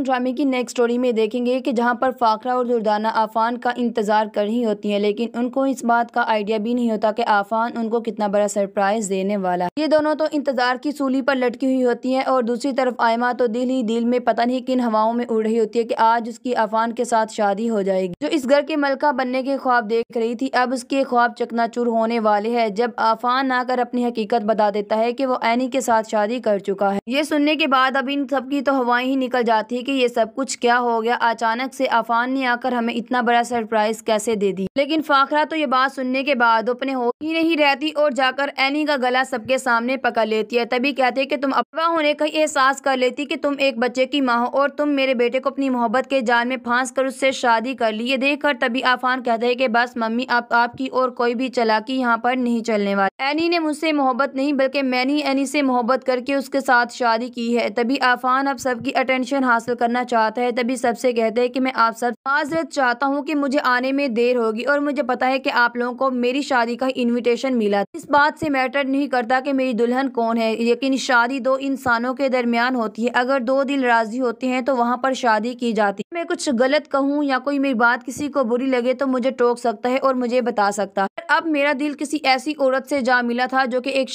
हम ड्रामे की नेक्स्ट स्टोरी में देखेंगे कि जहां पर फ़ाकरा और दुर्दाना आफान का इंतज़ार कर ही होती हैं लेकिन उनको इस बात का आइडिया भी नहीं होता कि आफान उनको कितना बड़ा सरप्राइज़ देने वाला ये दोनों तो इंतज़ार की सूली पर लटकी हुई होती हैं और दूसरी तरफ आयमा तो दिल ही दिल में पता नहीं किन हवाओं में उड़ रही होती है कि आज उसकी आफान के साथ शादी हो जाएगी जो इस घर के मलका बनने के ख्वाब देख रही थी अब उसके ख्वाब चकनाचूर होने वाले है जब आफान आकर अपनी हकीकत बता देता है की वो एनी के साथ शादी कर चुका है ये सुनने के बाद अब इन सबकी तो हवाएं ही निकल जाती है कि ये सब कुछ क्या हो गया अचानक से अफान ने आकर हमें इतना बड़ा सरप्राइज कैसे दे दी लेकिन फाखरा तो ये बात सुनने के बाद अपने हो ही नहीं रहती और जाकर एनी का गला सबके सामने पकड़ लेती है तभी कहते कि तुम अफवाह होने का एहसास कर लेती कि तुम एक बच्चे की माँ हो और तुम मेरे बेटे को अपनी मोहब्बत के जाल में फांस कर उससे शादी कर ली ये कर तभी आफान कहते हैं की बस मम्मी आप आपकी और कोई भी चलाकी यहाँ पर नहीं चलने वाली एनी ने मुझसे मोहब्बत नहीं बल्कि मैंने एनी से मोहब्बत करके उसके साथ शादी की है तभी आफान अब सबकी अटेंशन हासिल करना चाहता है तभी सबसे कहते हैं कि मैं आप सब माजरत चाहता हूँ कि मुझे आने में देर होगी और मुझे पता है कि आप लोगों को मेरी शादी का इनविटेशन मिला इस बात से मैटर नहीं करता कि मेरी दुल्हन कौन है लेकिन शादी दो इंसानों के दरमियान होती है अगर दो दिल राजी होते हैं तो वहाँ पर शादी की जाती है मैं कुछ गलत कहूँ या कोई मेरी बात किसी को बुरी लगे तो मुझे टोक सकता है और मुझे बता सकता है अब मेरा दिल किसी ऐसी औरत से जा मिला था जो कि एक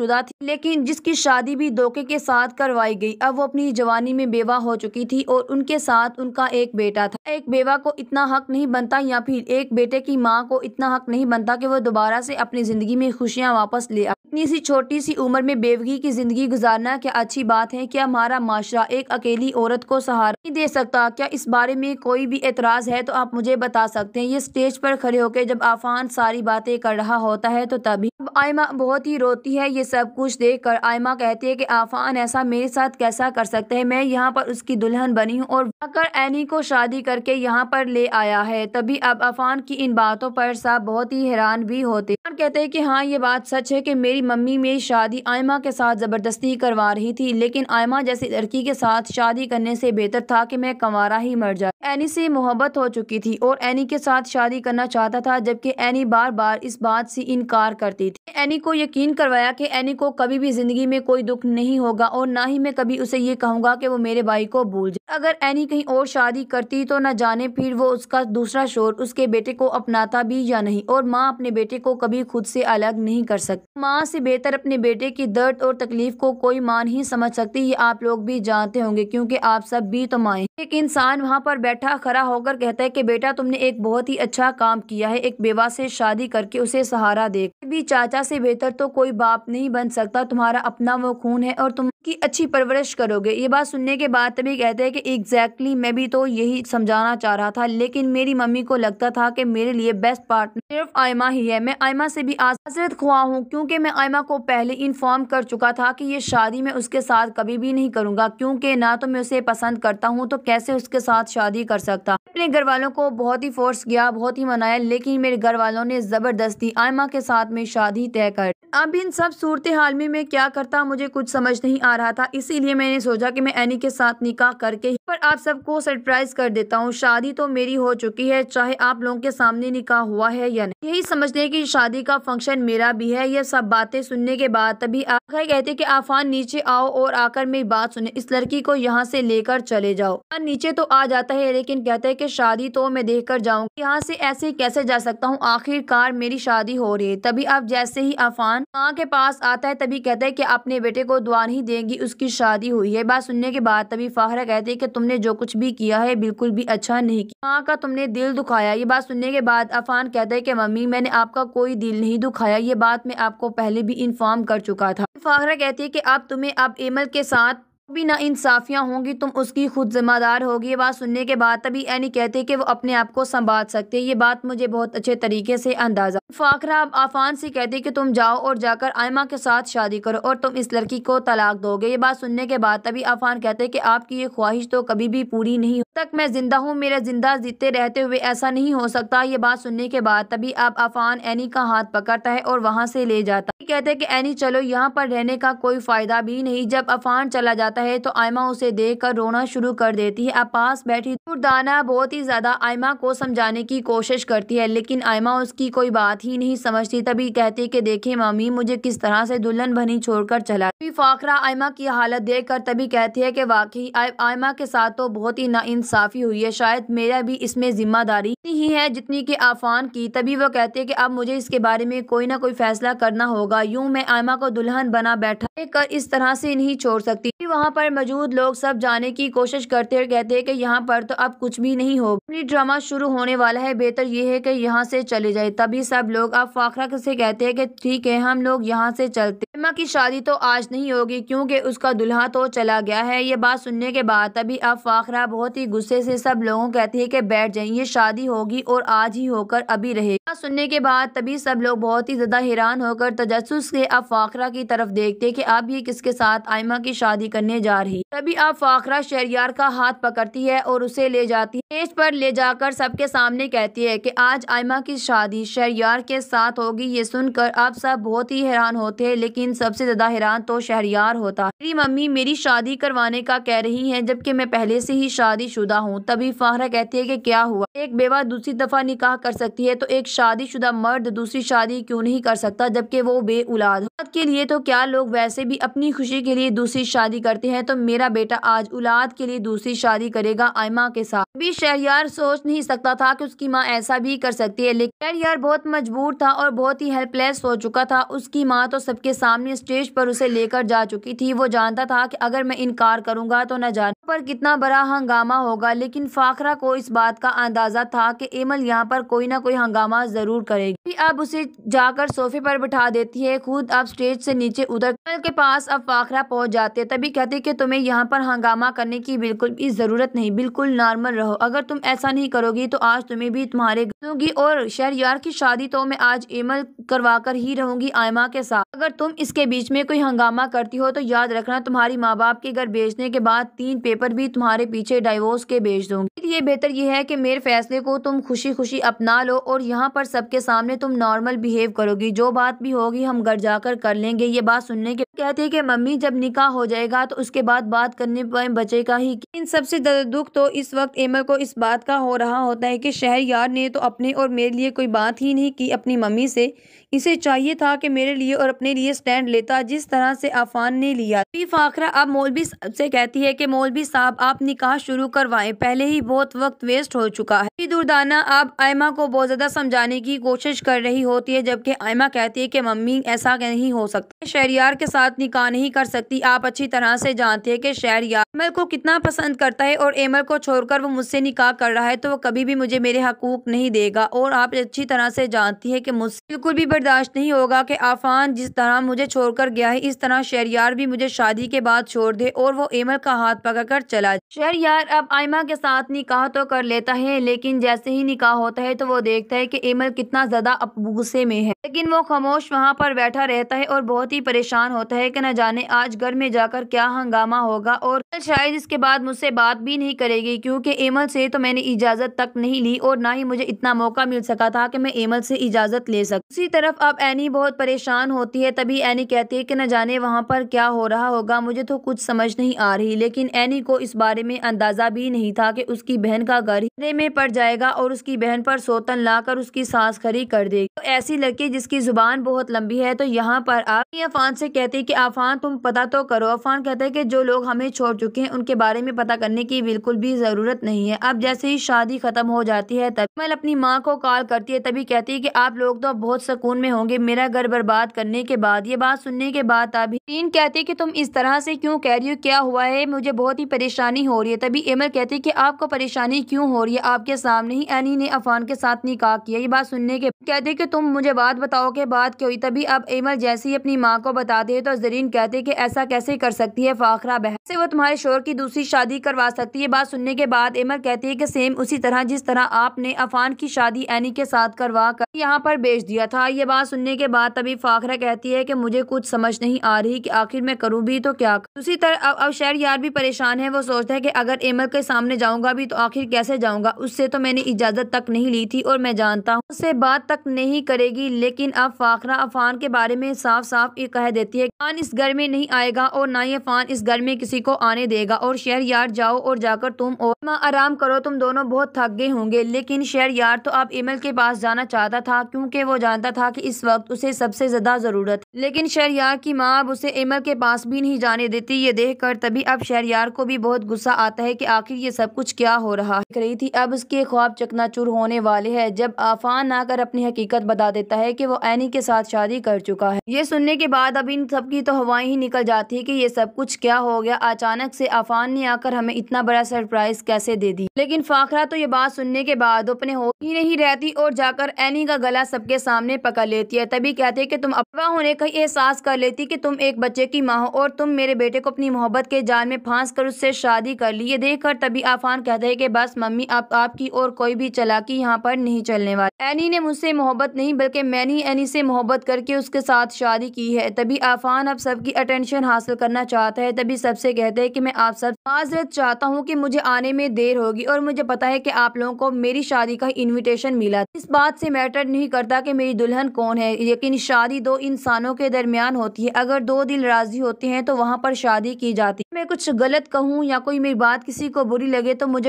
शुदा थी लेकिन जिसकी शादी भी धोखे के साथ करवाई गई अब वो अपनी जवानी में बेवा हो चुकी थी थी और उनके साथ उनका एक बेटा था एक बेवा को इतना हक नहीं बनता या फिर एक बेटे की माँ को इतना हक नहीं बनता कि वो दोबारा से अपनी ज़िंदगी में खुशियाँ वापस ले इतनी सी छोटी सी उम्र में बेवगी की ज़िंदगी गुजारना क्या अच्छी बात है क्या हमारा माशरा एक अकेली औरत को सहारा नहीं दे सकता क्या इस बारे में कोई भी एतराज़ है तो आप मुझे बता सकते हैं ये स्टेज पर खड़े होकर जब आफान सारी बातें कर रहा होता है तो तभी अब आयमा बहुत ही रोती है ये सब कुछ देख कर आयमा कहती है की आफान ऐसा मेरे साथ कैसा कर सकते है मैं यहाँ पर उसकी दुल्हन दुल्हन बनी और आकर एनी को शादी करके यहाँ पर ले आया है तभी अब अफान की इन बातों पर साहब बहुत ही हैरान भी होते अफान कहते हैं कि हाँ ये बात सच है कि मेरी मम्मी मेरी शादी आयमा के साथ ज़बरदस्ती करवा रही थी लेकिन आयमा जैसी लड़की के साथ शादी करने से बेहतर था कि मैं कंवारा ही मर जाए एनी से मोहब्बत हो चुकी थी और एनी के साथ शादी करना चाहता था जबकि एनी बार बार इस बात से इनकार करती थी एनी को यकीन करवाया कि एनी को कभी भी जिंदगी में कोई दुख नहीं होगा और ना ही मैं कभी उसे ये कहूँगा कि वो मेरे भाई को भूल भूल जाए अगर एनी कहीं और शादी करती तो न जाने फिर वो उसका दूसरा शोर उसके बेटे को अपनाता भी या नहीं और माँ अपने बेटे को कभी खुद से अलग नहीं कर सकती माँ से बेहतर अपने बेटे की दर्द और तकलीफ को कोई माँ नहीं समझ सकती ये आप लोग भी जानते होंगे क्योंकि आप सब भी तो माए एक इंसान वहाँ पर बैठा खड़ा होकर कहता है की बेटा तुमने एक बहुत ही अच्छा काम किया है एक बेवा से शादी करके उसे सहारा दे भी चाचा से बेहतर तो कोई बाप नहीं बन सकता तुम्हारा अपना वो खून है और तुम की अच्छी परवरिश करोगे ये बात सुनने के बाद तभी कहते हैं कि एग्जैक्टली exactly, मैं भी तो यही समझाना चाह रहा था लेकिन मेरी मम्मी को लगता था कि मेरे लिए बेस्ट पार्टनर सिर्फ आयमा ही है मैं आयमा से भी आजरत खुआ हूँ क्योंकि मैं आयमा को पहले इन्फॉर्म कर चुका था कि ये शादी मैं उसके साथ कभी भी नहीं करूँगा क्योंकि ना तो मैं उसे पसंद करता हूँ तो कैसे उसके साथ शादी कर सकता अपने घर वालों को बहुत ही फोर्स किया बहुत ही मनाया लेकिन मेरे घर वालों ने ज़बरदस्ती आयमा के साथ में शादी तय कर अब इन सब सूरत हाल में मैं क्या करता मुझे कुछ समझ नहीं आ आ रहा था इसीलिए मैंने सोचा कि मैं एनी के साथ निकाह करके पर आप सबको सरप्राइज कर देता हूँ शादी तो मेरी हो चुकी है चाहे आप लोगों के सामने निकाह हुआ है या नहीं यही समझते की कि शादी का फंक्शन मेरा भी है यह सब बातें सुनने के बाद तभी आखिर कहते की आफान नीचे आओ और आकर मेरी बात सुने इस लड़की को यहाँ से लेकर चले जाओ नीचे तो आ जाता है लेकिन कहते हैं की शादी तो मैं देख कर जाऊंगी यहाँ से ऐसे कैसे जा सकता हूँ आखिरकार मेरी शादी हो रही है तभी अब जैसे ही आफान माँ के पास आता है तभी कहते हैं की अपने बेटे को दुआ नहीं दे हैं कि उसकी शादी हुई है बात सुनने के बाद तभी फाहरा कहती है कि तुमने जो कुछ भी किया है बिल्कुल भी अच्छा नहीं किया माँ का तुमने दिल दुखाया ये बात सुनने के बाद अफान कहता है कि मम्मी मैंने आपका कोई दिल नहीं दुखाया ये बात मैं आपको पहले भी इन्फॉर्म कर चुका था फाहरा कहती है कि अब तुम्हें अब एमल के साथ भी ना इंसाफियाँ होंगी तुम उसकी खुद जिम्मेदार होगी ये बात सुनने के बाद तभी एनी कहते कि वो अपने आप को संभाल सकते ये बात मुझे बहुत अच्छे तरीके से अंदाज़ा फाखरा आफान से कहती कि तुम जाओ और जाकर आयमा के साथ शादी करो और तुम इस लड़की को तलाक दोगे ये बात सुनने के बाद तभी आफान कहते कि आपकी ये ख्वाहिश तो कभी भी पूरी नहीं हो तक मैं जिंदा हूँ मेरे जिंदा जीते रहते हुए ऐसा नहीं हो सकता ये बात सुनने के बाद तभी अब आफान एनी का हाथ पकड़ता है और वहाँ से ले जाता है कहते कि एनी चलो यहाँ पर रहने का कोई फायदा भी नहीं जब अफान चला जाता है तो आयमा उसे देख कर रोना शुरू कर देती है अब पास बैठी दुर्दाना बहुत ही ज्यादा आयमा को समझाने की कोशिश करती है लेकिन आयमा उसकी कोई बात बात ही नहीं समझती तभी कहती कि देखे मम्मी मुझे किस तरह से दुल्हन बनी छोड़कर चला तभी फाकरा आयमा की हालत देख कर तभी कहती है कि वाकई आयमा के साथ तो बहुत ही नाइंसाफ़ी हुई है शायद मेरा भी इसमें जिम्मेदारी ही है जितनी की आफान की तभी वो कहते की अब मुझे इसके बारे में कोई ना कोई फैसला करना होगा यूँ मैं आयमा को दुल्हन बना बैठा कर इस तरह से नहीं छोड़ सकती वहाँ पर मौजूद लोग सब जाने की कोशिश करते और कहते कि यहाँ पर तो अब कुछ भी नहीं होगा ड्रामा शुरू होने वाला है बेहतर ये है कि यहाँ से चले जाए तभी सब लोग अब फाखरा से कहते हैं कि ठीक है हम लोग यहाँ से चलते अम्मा की शादी तो आज नहीं होगी क्योंकि उसका दुल्हा तो चला गया है ये बात सुनने के बाद तभी अब फाखरा बहुत ही गुस्से से सब लोगों कहती है कि बैठ जाए ये शादी होगी और आज ही होकर अभी रहे सुनने के बाद तभी सब लोग बहुत ही ज़्यादा हैरान होकर तजस के अब फाखरा की तरफ देखते कि अब ये किसके साथ आयमा की शादी करने जा रही तभी अब फाखरा शहरियार का हाथ पकड़ती है और उसे ले जाती है स्टेज पर ले जाकर सबके सामने कहती है कि आज आयमा की शादी शहरियार के साथ होगी ये सुनकर अब सब बहुत ही हैरान होते है लेकिन सबसे ज़्यादा हैरान तो शहरियार होता मेरी मम्मी मेरी शादी करवाने का कह रही है जबकि मैं पहले से ही शादी शुदा हूँ तभी फाखरा कहती है की क्या हुआ एक बेवा दूसरी दफ़ा निकाह कर सकती है तो एक शादीशुदा मर्द दूसरी शादी क्यों नहीं कर सकता जबकि वो बे औलाद के लिए तो क्या लोग वैसे भी अपनी खुशी के लिए दूसरी शादी करते हैं तो मेरा बेटा आज औलाद के लिए दूसरी शादी करेगा आयमा के साथ भी शहरियार सोच नहीं सकता था कि उसकी माँ ऐसा भी कर सकती है लेकिन शहरियार बहुत मजबूर था और बहुत ही हेल्पलेस हो चुका था उसकी माँ तो सबके सामने स्टेज पर उसे लेकर जा चुकी थी वो जानता था की अगर मैं इनकार करूँगा तो न जाने पर कितना बड़ा हंगामा होगा लेकिन फाखरा को इस बात का अंदाजा था कि एमल यहाँ पर कोई ना कोई हंगामा ज़रूर करेगी अब उसे जाकर सोफे पर बैठा देती है खुद अब स्टेज से नीचे उतर कमल के पास अब फाखरा पहुंच जाते हैं तभी कहते कि तुम्हें यहाँ पर हंगामा करने की बिल्कुल भी ज़रूरत नहीं बिल्कुल नॉर्मल रहो अगर तुम ऐसा नहीं करोगी तो आज तुम्हें भी तुम्हारे घरूंगी और यार की शादी तो मैं आज एमल कर ही रहूंगी आयमा के साथ अगर तुम इसके बीच में कोई हंगामा करती हो तो याद रखना तुम्हारी माँ बाप के घर भेजने के बाद तीन पेपर भी तुम्हारे पीछे डाइवोर्स के भेज दूंगी ये बेहतर ये है की मेरे फैसले को तुम खुशी खुशी अपना लो और यहाँ पर पर सबके सामने तुम नॉर्मल बिहेव करोगी जो बात भी होगी हम घर जाकर कर लेंगे ये बात सुनने के कहते हैं कि मम्मी जब निकाह हो जाएगा तो उसके बाद बात करने पर बचेगा ही इन सबसे ज़्यादा दुख तो इस वक्त एमल को इस बात का हो रहा होता है कि शहर यार ने तो अपने और मेरे लिए कोई बात ही नहीं की अपनी मम्मी से इसे चाहिए था कि मेरे लिए और अपने लिए स्टैंड लेता जिस तरह से आफान ने लिया पी फाखरा अब मौलवी से कहती है कि मौलवी साहब आप निकाह शुरू करवाएं पहले ही बहुत वक्त वेस्ट हो चुका है दुर्दाना अब आयमा को बहुत ज़्यादा समझाने बनाने की कोशिश कर रही होती है जबकि आयमा कहती है कि मम्मी ऐसा नहीं हो सकता शहरियार के साथ निकाह नहीं कर सकती आप अच्छी तरह से जानती है कि शहरियार एमल को कितना पसंद करता है और एमल को छोड़कर वो मुझसे निकाह कर रहा है तो वो कभी भी मुझे मेरे हकूक नहीं देगा और आप अच्छी तरह से जानती है की मुझसे बिल्कुल भी बर्दाश्त नहीं होगा की आफान जिस तरह मुझे कर गया है इस तरह शहरियार भी मुझे शादी के बाद छोड़ दे और वो एमल का हाथ कर चला शहरियार अब आयमा के साथ निकाह तो कर लेता है लेकिन जैसे ही निकाह होता है तो वो देखता है कि एमल निर्मल कितना ज़्यादा अब गुस्से में है लेकिन वो खामोश वहाँ पर बैठा रहता है और बहुत ही परेशान होता है की न जाने आज घर में जाकर क्या हंगामा होगा और शायद इसके बाद मुझसे बात भी नहीं करेगी क्योंकि एमल से तो मैंने इजाज़त तक नहीं ली और ना ही मुझे इतना मौका मिल सका था कि मैं एमल से इजाज़त ले सकूं। उसी तरफ अब एनी बहुत परेशान होती है तभी एनी कहती है कि न जाने वहाँ पर क्या हो रहा होगा मुझे तो कुछ समझ नहीं आ रही लेकिन एनी को इस बारे में अंदाज़ा भी नहीं था कि उसकी बहन का घर में पड़ जाएगा और उसकी बहन पर सोतन ला उसकी सांस खड़ी कर देगी तो ऐसी लड़की जिसकी जुबान बहुत लंबी है तो यहाँ पर आप अफान से कहती कि आफान तुम पता तो करो अफान कहते हैं कि जो लोग हमें छोड़ चुके हैं उनके बारे में पता करने की बिल्कुल भी जरूरत नहीं है अब जैसे ही शादी खत्म हो जाती है तब मैं अपनी माँ को कॉल करती है तभी कहती है की आप लोग तो बहुत सुकून में होंगे मेरा घर बर्बाद करने के बाद ये बात सुनने के बाद अभी तीन कहती है की तुम इस तरह से क्यूँ कह रही हो क्या हुआ है मुझे बहुत ही परेशानी हो रही है तभी एमल कहती है की आपको परेशानी क्यूँ हो रही है आपके सामने ही एनी ने अफान के साथ निकाह किया ये बात सुनने के कहते कि तुम मुझे बात बताओ के बात क्यों तभी अब एमल जैसी अपनी माँ को बताते है तो जरीन कहते कि ऐसा कैसे कर सकती है फाखरा बहन से वो तुम्हारे शोर की दूसरी शादी करवा सकती है बात सुनने के बाद एमल कहती है कि सेम उसी तरह जिस तरह आपने अफान की शादी एनी के साथ करवा कर यहाँ पर बेच दिया था ये बात सुनने के बाद तभी फाखरा कहती है कि मुझे कुछ समझ नहीं आ रही कि आखिर मैं करूँ भी तो क्या कर उसी तरह अब अब शहर यार भी परेशान है वो सोचता है कि अगर एमल के सामने जाऊँगा भी तो आखिर कैसे जाऊँगा उससे तो मैंने इजाज़त तक नहीं ली थी और मैं जानता हूँ राहुल से बात तक नहीं करेगी लेकिन अब फाखरा अफान के बारे में साफ साफ ये कह देती है अफान इस घर में नहीं आएगा और ना ही अफान इस घर में किसी को आने देगा और शहर यार जाओ और जाकर तुम और माँ आराम करो तुम दोनों बहुत थक गए होंगे लेकिन शहर यार तो अब इमल के पास जाना चाहता था क्यूँकी वो जानता था की इस वक्त उसे सबसे ज्यादा जरूरत लेकिन शहर यार की माँ अब उसे इमल के पास भी नहीं जाने देती ये देख कर तभी अब शहर यार को भी बहुत गुस्सा आता है की आखिर ये सब कुछ क्या हो रहा है रही थी अब उसके ख्वाब चकनाचूर होने वाले है जब आफा इरफान आकर अपनी हकीकत बता देता है कि वो एनी के साथ शादी कर चुका है ये सुनने के बाद अब इन सबकी तो हवाएं ही निकल जाती है कि ये सब कुछ क्या हो गया अचानक से अफान ने आकर हमें इतना बड़ा सरप्राइज कैसे दे दी लेकिन फाखरा तो ये बात सुनने के बाद अपने हो ही नहीं रहती और जाकर एनी का गला सबके सामने पकड़ लेती है तभी कहते की तुम अफवाह होने का एहसास कर लेती की तुम एक बच्चे की माँ हो और तुम मेरे बेटे को अपनी मोहब्बत के जाल में फांस कर उससे शादी कर ली ये कर तभी आफान कहते हैं कि बस मम्मी अब आप, आपकी और कोई भी चलाकी यहाँ पर नहीं चलने वाली एनी ने मुझसे मोहब्बत नहीं बल्कि मैंने एनी से मोहब्बत करके उसके साथ शादी की है तभी आफान अब सबकी अटेंशन हासिल करना चाहता है तभी सबसे कहते हैं कि मैं आप सब माजरत चाहता हूँ कि मुझे आने में देर होगी और मुझे पता है कि आप लोगों को मेरी शादी का इनविटेशन मिला इस बात से मैटर नहीं करता कि मेरी दुल्हन कौन है लेकिन शादी दो इंसानों के दरमियान होती है अगर दो दिल राजी होते हैं तो वहाँ पर शादी की जाती है मैं कुछ गलत कहूँ या कोई मेरी बात किसी को बुरी लगे तो मुझे